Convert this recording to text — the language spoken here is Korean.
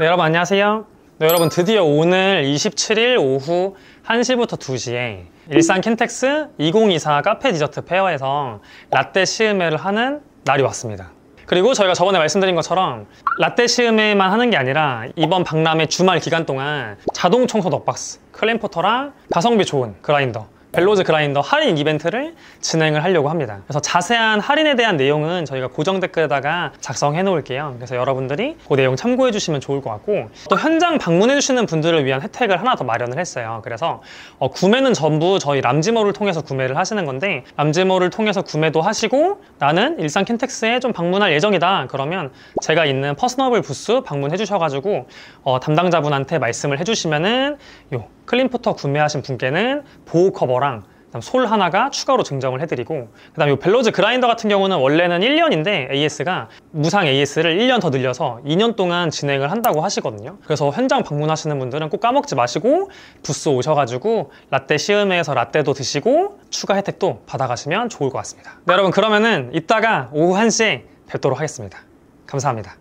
네, 여러분 안녕하세요 네, 여러분 드디어 오늘 27일 오후 1시부터 2시에 일산 켄텍스2024 카페 디저트 페어에서 라떼 시음회를 하는 날이 왔습니다 그리고 저희가 저번에 말씀드린 것처럼 라떼 시음회만 하는 게 아니라 이번 박람회 주말 기간 동안 자동 청소 넛박스, 클램포터랑 가성비 좋은 그라인더 벨로즈 그라인더 할인 이벤트를 진행을 하려고 합니다 그래서 자세한 할인에 대한 내용은 저희가 고정 댓글에다가 작성해 놓을게요 그래서 여러분들이 그 내용 참고해 주시면 좋을 것 같고 또 현장 방문해 주시는 분들을 위한 혜택을 하나 더 마련을 했어요 그래서 어, 구매는 전부 저희 람지머를 통해서 구매를 하시는 건데 람지머를 통해서 구매도 하시고 나는 일산 킨텍스에 좀 방문할 예정이다 그러면 제가 있는 퍼스너블 부스 방문해 주셔가지고 어, 담당자분한테 말씀을 해주시면은 요 클린포터 구매하신 분께는 보호 커버랑 그다음 솔 하나가 추가로 증정을 해드리고 그다음 이 벨로즈 그라인더 같은 경우는 원래는 1년인데 AS가 무상 AS를 1년 더 늘려서 2년 동안 진행을 한다고 하시거든요 그래서 현장 방문하시는 분들은 꼭 까먹지 마시고 부스 오셔가지고 라떼 시음회에서 라떼도 드시고 추가 혜택도 받아가시면 좋을 것 같습니다 네 여러분 그러면은 이따가 오후 1시에 뵙도록 하겠습니다 감사합니다